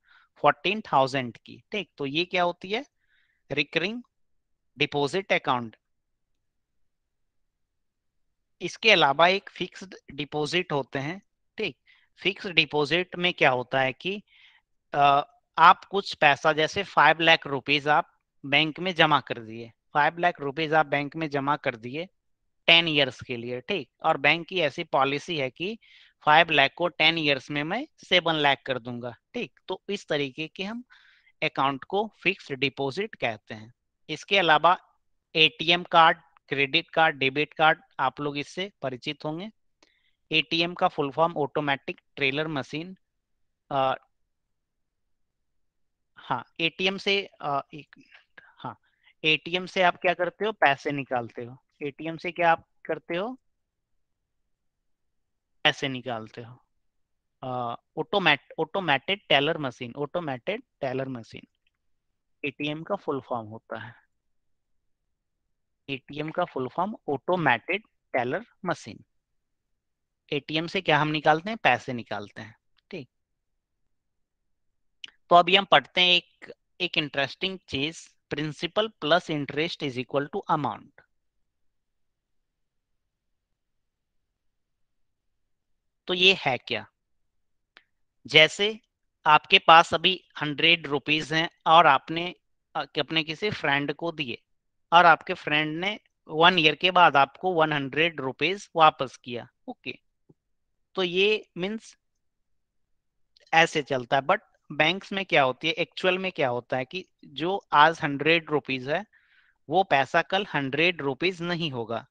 फोर्टीन थाउजेंड की ठीक तो ये क्या होती है रिकरिंग डिपोजिट अकाउंट इसके अलावा एक फिक्स्ड डिपॉजिट होते हैं ठीक फिक्स डिपॉजिट में क्या होता है कि आप कुछ पैसा जैसे फाइव लाख रुपीज आप बैंक में जमा कर दिए फाइव लाख रुपीज आप बैंक में जमा कर दिए टेन ईयर्स के लिए ठीक और बैंक की ऐसी पॉलिसी है कि फाइव लाख को टेन ईयर्स में मैं सेवन लाख कर दूंगा ठीक तो इस तरीके के हम अकाउंट को फिक्स डिपॉजिट कहते हैं इसके अलावा ATM card credit card debit card आप लोग इससे परिचित होंगे एटीएम का full form automatic trailer machine हाँ एटीएम से आ, एक मिनट हाँ एटीएम से आप क्या करते हो पैसे निकालते हो एटीएम से क्या आप करते हो पैसे निकालते हो automate automated teller machine automated teller machine ATM का फुल फॉर्म होता है एटीएम का full form automated teller machine ATM से क्या हम निकालते हैं पैसे निकालते हैं तो अभी हम पढ़ते हैं एक एक इंटरेस्टिंग चीज principal plus interest is equal to amount तो ये है क्या जैसे आपके पास अभी हंड्रेड रुपीज हैं और आपने अपने किसी फ्रेंड को दिए और आपके फ्रेंड ने वन ईयर के बाद आपको वन हंड्रेड रुपीज वापस किया ओके तो ये मीन्स ऐसे चलता है बट बैंक्स में क्या होती है एक्चुअल में क्या होता है कि जो आज हंड्रेड रुपीज है वो पैसा कल हंड्रेड रुपीज नहीं होगा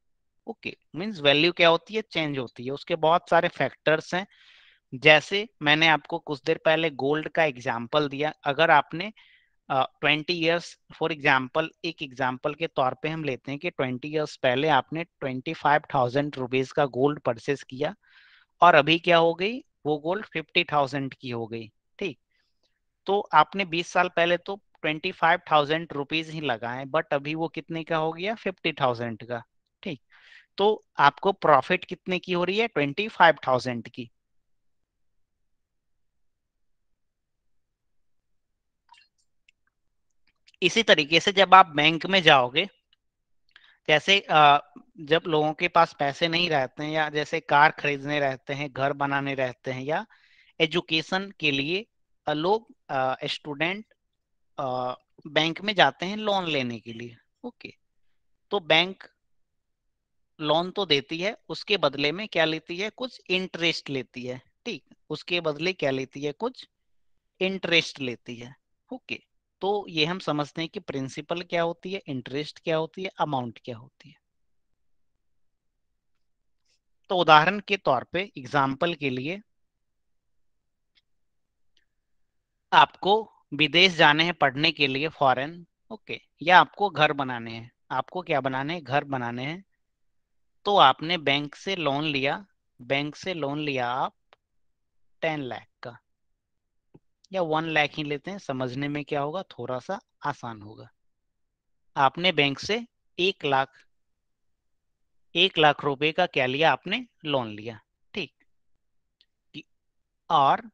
ओके मीन्स वैल्यू क्या होती है चेंज होती है उसके बहुत सारे फैक्टर्स हैं जैसे मैंने आपको कुछ देर पहले गोल्ड का एग्जाम्पल दिया अगर आपने ट्वेंटी ईयर्स फॉर एग्जाम्पल एक एग्जाम्पल के तौर पे हम लेते हैं कि ट्वेंटी ईयर्स पहले आपने ट्वेंटी फाइव थाउजेंड रुपीज का गोल्ड परचेज किया और अभी क्या हो गई वो गोल्ड फिफ्टी थाउजेंड की हो गई तो आपने 20 साल पहले तो ट्वेंटी फाइव थाउजेंड रुपीज ही लगाए बट अभी वो कितने का हो गया फिफ्टी थाउजेंड का ठीक तो आपको प्रॉफिट कितने की हो रही है ट्वेंटी फाइव थाउजेंड की इसी तरीके से जब आप बैंक में जाओगे जैसे जब लोगों के पास पैसे नहीं रहते हैं या जैसे कार खरीदने रहते हैं घर बनाने रहते हैं या एजुकेशन के लिए लोग स्टूडेंट बैंक में जाते हैं लोन लेने के लिए ओके तो बैंक लोन तो देती है उसके बदले में क्या लेती है कुछ इंटरेस्ट लेती है ठीक उसके बदले क्या लेती है कुछ इंटरेस्ट लेती है ओके तो ये हम समझते हैं कि प्रिंसिपल क्या होती है इंटरेस्ट क्या होती है अमाउंट क्या होती है तो उदाहरण के तौर पे एग्जाम्पल के लिए आपको विदेश जाने हैं पढ़ने के लिए फॉरेन ओके या आपको घर बनाने हैं आपको क्या बनाने हैं घर बनाने हैं तो आपने बैंक से लोन लिया बैंक से लोन लिया आप टेन लाख का या वन लाख ही लेते हैं समझने में क्या होगा थोड़ा सा आसान होगा आपने बैंक से एक लाख एक लाख रुपए का क्या लिया आपने लोन लिया ठीक और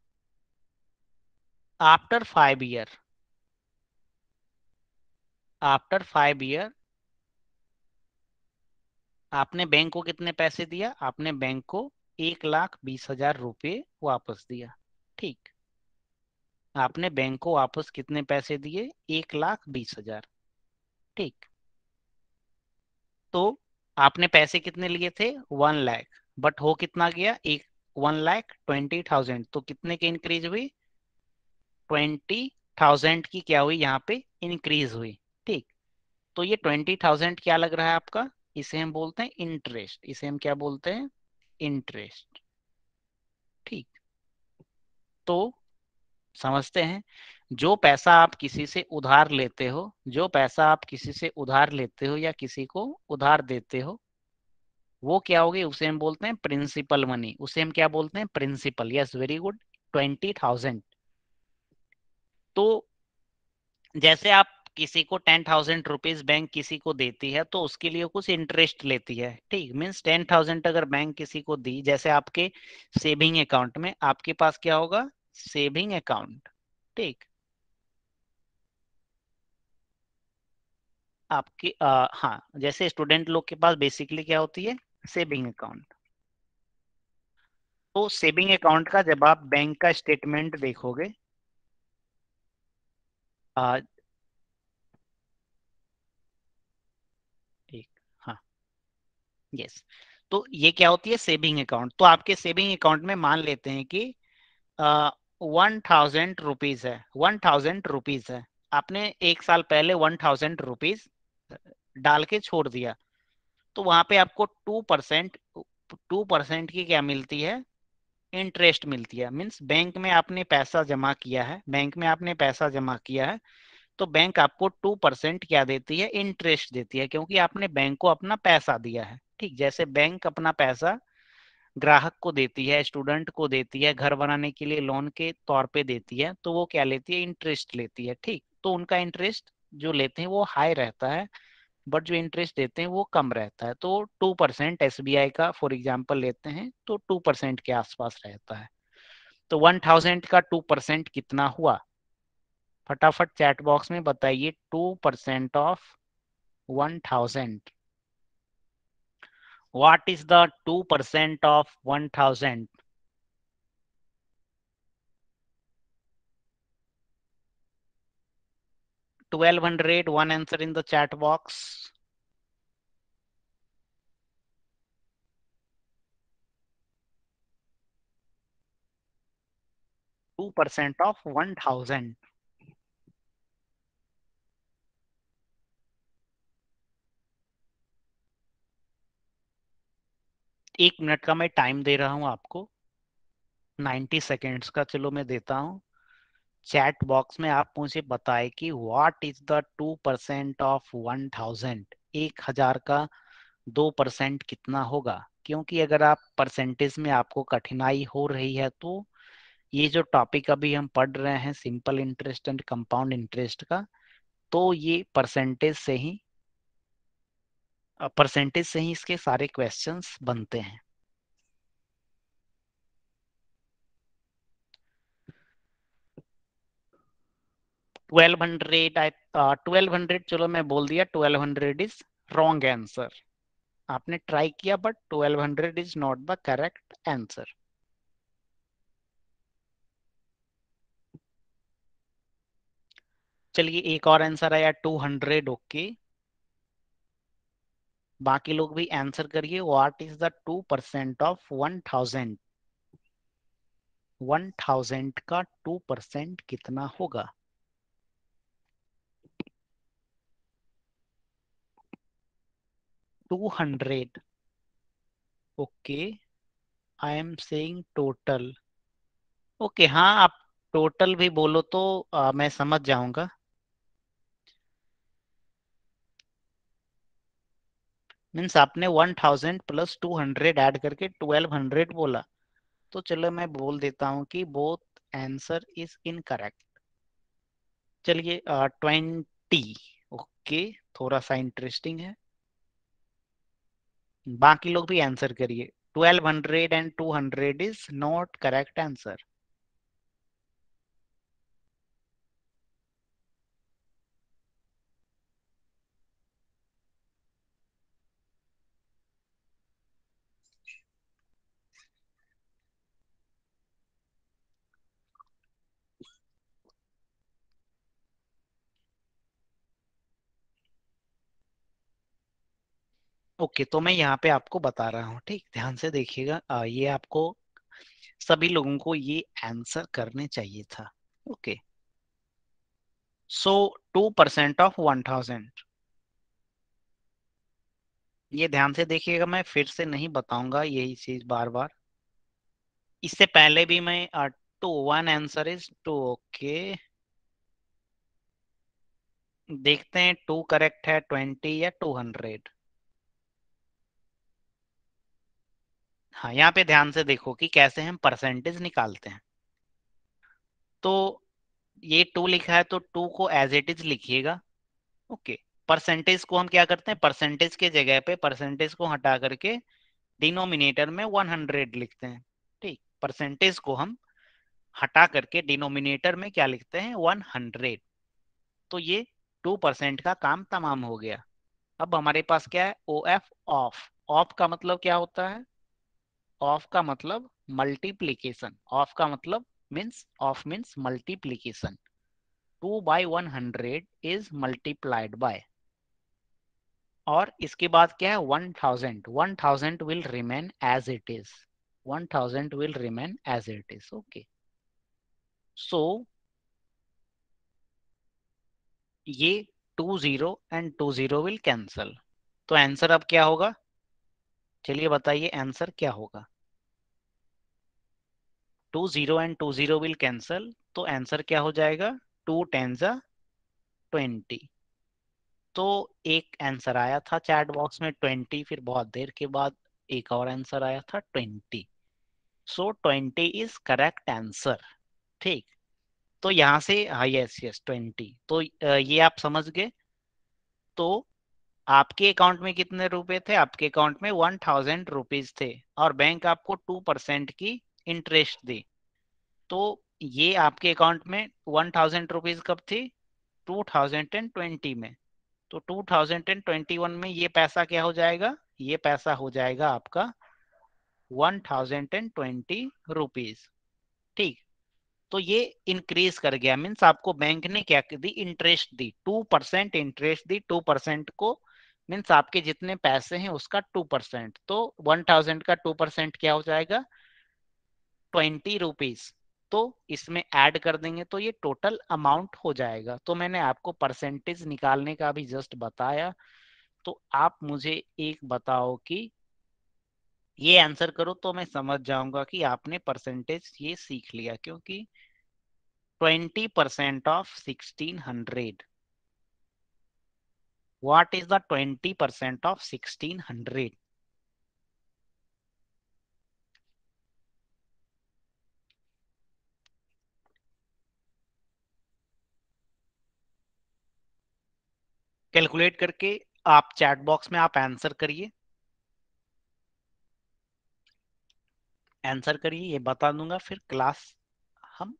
after 5 year after five year आपने बैंक को कितने पैसे दिया आपने बैंक को एक लाख बीस हजार रुपये वापस दिया ठीक आपने बैंक को वापस कितने पैसे दिए एक लाख बीस हजार ठीक तो आपने पैसे कितने लिए थे वन लाख बट हो कितना गया एक वन लाख ट्वेंटी थाउजेंड तो कितने की इंक्रीज हुई ट्वेंटी थाउजेंड की क्या हुई यहाँ पे इंक्रीज हुई ठीक तो ये ट्वेंटी थाउजेंड क्या लग रहा है आपका इसे हम बोलते हैं इंटरेस्ट इसे हम क्या बोलते हैं इंटरेस्ट ठीक तो समझते हैं जो पैसा आप किसी से उधार लेते हो जो पैसा आप किसी से उधार लेते हो या किसी को उधार देते हो वो क्या होगी उसे हम बोलते हैं प्रिंसिपल मनी उसे हम क्या बोलते हैं principal yes very good twenty thousand तो जैसे आप किसी को टेन थाउजेंड रुपीज बैंक किसी को देती है तो उसके लिए कुछ इंटरेस्ट लेती है ठीक मीन्स टेन थाउजेंड अगर बैंक किसी को दी जैसे आपके सेविंग अकाउंट में आपके पास क्या होगा सेविंग अकाउंट ठीक आपके हाँ जैसे स्टूडेंट लोग के पास बेसिकली क्या होती है सेविंग अकाउंट तो सेविंग अकाउंट का जब आप बैंक का स्टेटमेंट देखोगे आ, uh, हाँ यस तो ये क्या होती है सेविंग अकाउंट तो आपके सेविंग अकाउंट में मान लेते हैं कि वन थाउजेंड रुपीज है वन थाउजेंड रुपीज है आपने एक साल पहले वन थाउजेंड रुपीज डाल के छोड़ दिया तो वहां पे आपको टू परसेंट टू परसेंट की क्या मिलती है इंटरेस्ट मिलती है मीन्स बैंक में आपने पैसा जमा किया है बैंक में आपने पैसा जमा किया है तो बैंक आपको टू परसेंट क्या देती है इंटरेस्ट देती है क्योंकि आपने बैंक को अपना पैसा दिया है ठीक जैसे बैंक अपना पैसा ग्राहक को देती है स्टूडेंट को देती है घर बनाने के लिए लोन के तौर पे देती है तो वो क्या लेती है इंटरेस्ट लेती है ठीक तो उनका इंटरेस्ट जो लेते हैं वो हाई रहता है बट जो इंटरेस्ट देते हैं वो कम रहता है तो टू परसेंट एस का फॉर एग्जाम्पल लेते हैं तो टू परसेंट के आसपास रहता है तो वन थाउजेंड का टू परसेंट कितना हुआ फटाफट चैट बॉक्स में बताइए two percent of one thousand the two percent of one thousand 1200, one answer in the chat box. Two percent of one thousand. एक मिनट का मैं टाइम दे रहा हूं आपको 90 सेकेंड्स का चलो मैं देता हूं चैट बॉक्स में आप मुझे बताएं कि what is the two percent of one thousand एक हजार का दो परसेंट कितना होगा क्योंकि अगर आप परसेंटेज में आपको कठिनाई हो रही है तो ये जो टॉपिक अभी हम पढ़ रहे हैं simple interest and compound interest का तो ये परसेंटेज से ही परसेंटेज से ही इसके सारे क्वेश्चंस बनते हैं ट्वेल्व हंड्रेड आई ट्वेल्व हंड्रेड चलो मैं बोल दिया twelve hundred is wrong answer आपने ट्राई किया but twelve hundred is not the correct answer चलिए एक और आंसर आया टू हंड्रेड ओके बाकी लोग भी आंसर करिए what is the two percent of one thousand one thousand का टू परसेंट कितना होगा 200 okay i am saying total okay okay, हाँ आप टोटल भी बोलो तो आ, मैं समझ जाऊंगा मीन्स आपने 1000 प्लस 200 ऐड करके 1200 बोला तो चलो मैं बोल देता हूँ कि बोथ आंसर इज इनकरेक्ट चलिए ट्वेंटी ओके थोड़ा सा इंटरेस्टिंग है बाकी लोग भी आंसर करिए 1200 and 200 is not correct answer okay okay, तो मैं यहाँ पे आपको बता रहा हूँ ठीक ध्यान से देखिएगा ये आपको सभी लोगों को ये आंसर करने चाहिए था okay so two percent of one thousand ये ध्यान से देखिएगा मैं फिर से नहीं बताऊंगा यही चीज बार बार इससे पहले भी मैं two one answer is two okay देखते हैं टू करेक्ट है ट्वेंटी या टू हंड्रेड हाँ यहाँ पे ध्यान से देखो कि कैसे हम परसेंटेज निकालते हैं तो ये टू लिखा है तो टू को एज इट इज लिखिएगा ओके परसेंटेज को हम क्या करते हैं परसेंटेज के जगह पे परसेंटेज को हटा करके डिनोमिनेटर में वन हंड्रेड लिखते हैं ठीक परसेंटेज को हम हटा करके डिनोमिनेटर में क्या लिखते हैं वन हंड्रेड तो ये टू परसेंट का काम तमाम हो गया अब हमारे पास क्या है ओ एफ ऑफ ऑफ का मतलब क्या होता है ऑफ का मतलब मल्टीप्लीकेशन ऑफ का मतलब means of means multiplication two by one hundred is multiplied by और इसके बाद क्या है one thousand one thousand will remain as it is one thousand will remain as it is okay so ये two zero and two zero will cancel तो आंसर अब क्या होगा चलिए बताइए आंसर क्या होगा two zero and two zero will cancel तो आंसर क्या हो जाएगा टू टेंजा ट्वेंटी तो एक आंसर आया था चैट बॉक्स में ट्वेंटी फिर बहुत देर के बाद एक और आंसर आया था twenty so twenty is correct answer ठीक तो यहां से हाँ यस यस ट्वेंटी तो ये आप समझ गए तो आपके अकाउंट में कितने रुपए थे आपके अकाउंट में वन थाउजेंड रुपीज थे और बैंक आपको टू परसेंट की इंटरेस्ट दी तो ये आपके अकाउंट में वन थाउजेंड रुपीज कब थी टू थाउजेंड एंड ट्वेंटी में तो two thousand and twenty one में ये पैसा क्या हो जाएगा ये पैसा हो जाएगा आपका one thousand and twenty rupees ठीक तो ये इंक्रीज कर गया मीन्स आपको बैंक ने क्या दी इंटरेस्ट दी टू परसेंट इंटरेस्ट दी टू परसेंट को मीन्स आपके जितने पैसे हैं उसका टू परसेंट तो वन थाउजेंड का टू परसेंट क्या हो जाएगा ट्वेंटी रुपीज तो इसमें ऐड कर देंगे तो ये टोटल अमाउंट हो जाएगा तो मैंने आपको परसेंटेज निकालने का भी जस्ट बताया तो आप मुझे एक बताओ कि ये आंसर करो तो मैं समझ जाऊंगा कि आपने परसेंटेज ये सीख लिया क्योंकि twenty percent of sixteen hundred what is the 20% of 1600? Calculate करके आप चैट बॉक्स में आप आंसर करिए आंसर करिए ये बता दूंगा फिर क्लास हम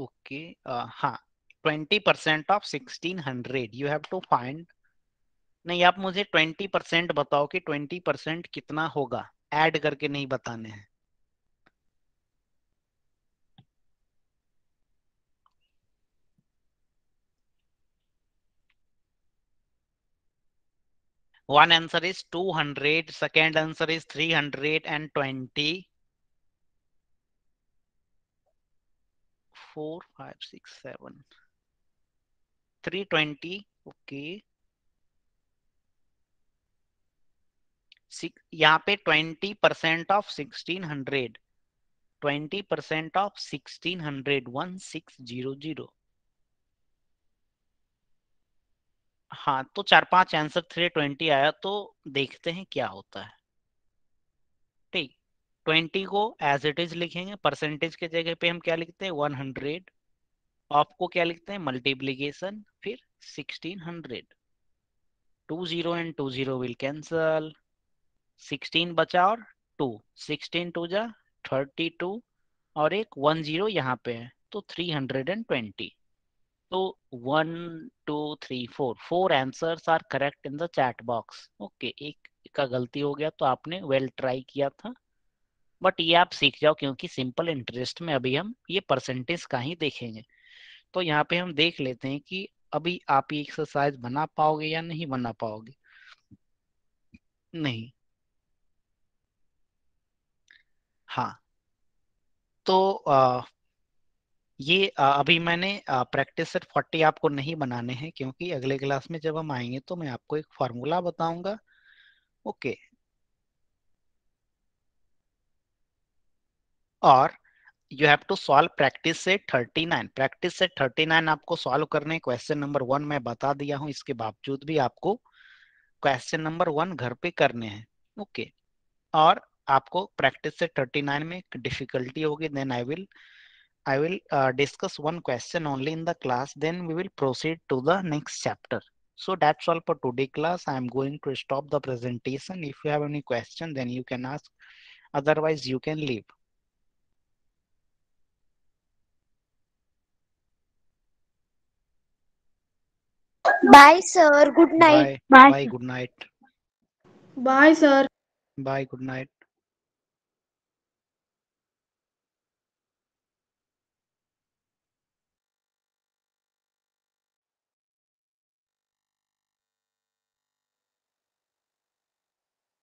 ओके आ, हाँ twenty percent of sixteen hundred you have to find नहीं आप मुझे ट्वेंटी परसेंट बताओ कि ट्वेंटी परसेंट कितना होगा एड करके नहीं बताने हैं one answer is two hundred second answer is three hundred and twenty four five six seven 320 okay यहाँ पे 20 परसेंट ऑफ 1600 20 परसेंट ऑफ 1600 1600 हाँ तो चार पांच आंसर थ्री ट्वेंटी आया तो देखते हैं क्या होता है ठीक ट्वेंटी को एज इट इज लिखेंगे परसेंटेज के जगह पे हम क्या लिखते हैं वन हंड्रेड आपको क्या लिखते हैं मल्टीप्लीकेशन फिर 1600 two zero and two zero will cancel 16 बचा और 2 16 टू जा 32 और एक 10 जीरो यहाँ पे है तो 320 तो one two three four four answers are correct in the chat box okay एक का गलती हो गया तो आपने वेल well ट्राई किया था बट ये आप सीख जाओ क्योंकि सिंपल इंटरेस्ट में अभी हम ये परसेंटेज का ही देखेंगे तो यहाँ पे हम देख लेते हैं कि अभी आप ये एक्सरसाइज बना पाओगे या नहीं बना पाओगे नहीं हाँ तो आ, ये अभी मैंने प्रैक्टिस सेट फोर्टी आपको नहीं बनाने हैं क्योंकि अगले क्लास में जब हम आएंगे तो मैं आपको एक फॉर्मूला बताऊंगा ओके और you have to solve practice से 39 प्रैक्टिस से 39 आपको सॉल्व करने क्वेश्चन नंबर वन मैं बता दिया हूं इसके बावजूद भी आपको क्वेश्चन नंबर वन घर पे करने हैं ओके okay. और आपको प्रैक्टिस से 39 में डिफिकल्टी होगी then I will I will discuss one question only in the class then we will proceed to the next chapter so that solve for today class I am going to stop the presentation if you have any question then you can ask otherwise you can leave Bye, sir. Good night. Bye. Bye. Good night. Bye, sir. Bye. Good night.